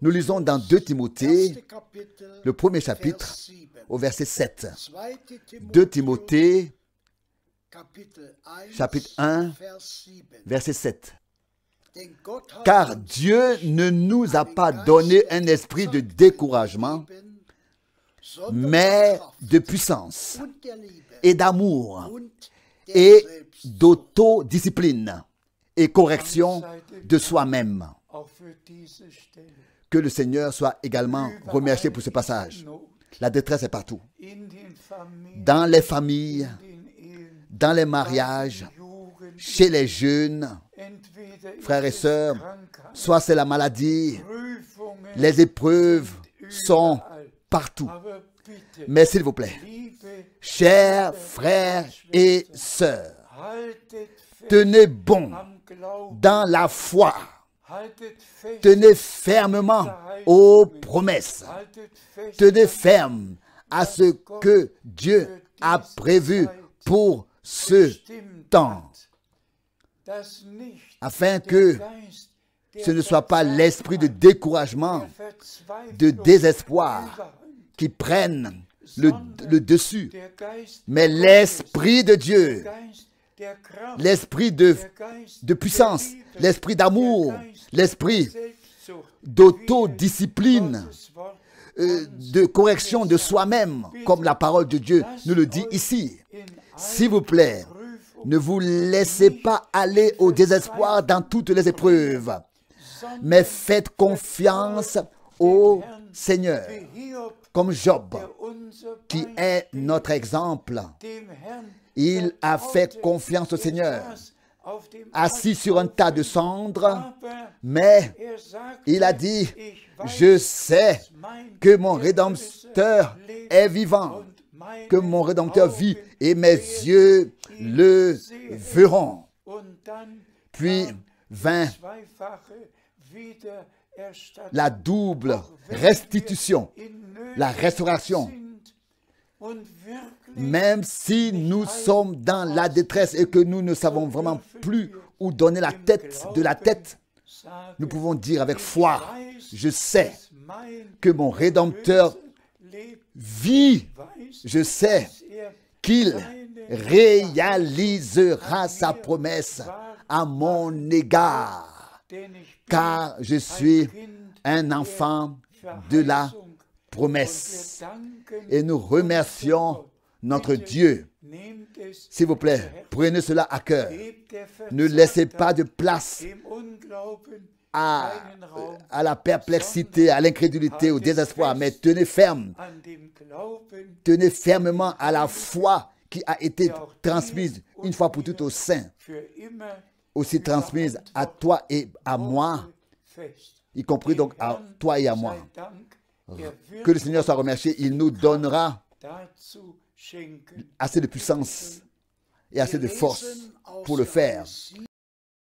Nous lisons dans 2 Timothée, le premier chapitre, au verset 7. 2 Timothée, chapitre 1, verset 7. Car Dieu ne nous a pas donné un esprit de découragement, mais de puissance et d'amour et d'autodiscipline et correction de soi-même. Que le Seigneur soit également remercié pour ce passage. La détresse est partout. Dans les familles, dans les mariages, chez les jeunes, frères et sœurs, soit c'est la maladie, les épreuves sont partout. Mais s'il vous plaît, chers frères et sœurs, tenez bon dans la foi Tenez fermement aux promesses. Tenez ferme à ce que Dieu a prévu pour ce temps, afin que ce ne soit pas l'esprit de découragement, de désespoir qui prenne le, le dessus, mais l'esprit de Dieu, l'esprit de, de puissance, l'esprit d'amour, l'esprit d'autodiscipline, euh, de correction de soi-même, comme la parole de Dieu nous le dit ici. S'il vous plaît, ne vous laissez pas aller au désespoir dans toutes les épreuves, mais faites confiance au Seigneur, comme Job, qui est notre exemple. Il a fait confiance au Seigneur, assis sur un tas de cendres, mais il a dit, je sais que mon Rédempteur est vivant, que mon Rédempteur vit, et mes yeux le verront. Puis vint la double restitution, la restauration. Même si nous sommes dans la détresse et que nous ne savons vraiment plus où donner la tête de la tête, nous pouvons dire avec foi, je sais que mon Rédempteur vit, je sais qu'il réalisera sa promesse à mon égard car je suis un enfant de la promesse. Et nous remercions notre Dieu. S'il vous plaît, prenez cela à cœur. Ne laissez pas de place à, la perplexité, à l'incrédulité, au désespoir, mais tenez ferme. Tenez fermement à la foi qui a été transmise une fois pour toutes au sein aussi transmise à toi et à moi, y compris donc à toi et à moi. Que le Seigneur soit remercié, il nous donnera assez de puissance et assez de force pour le faire.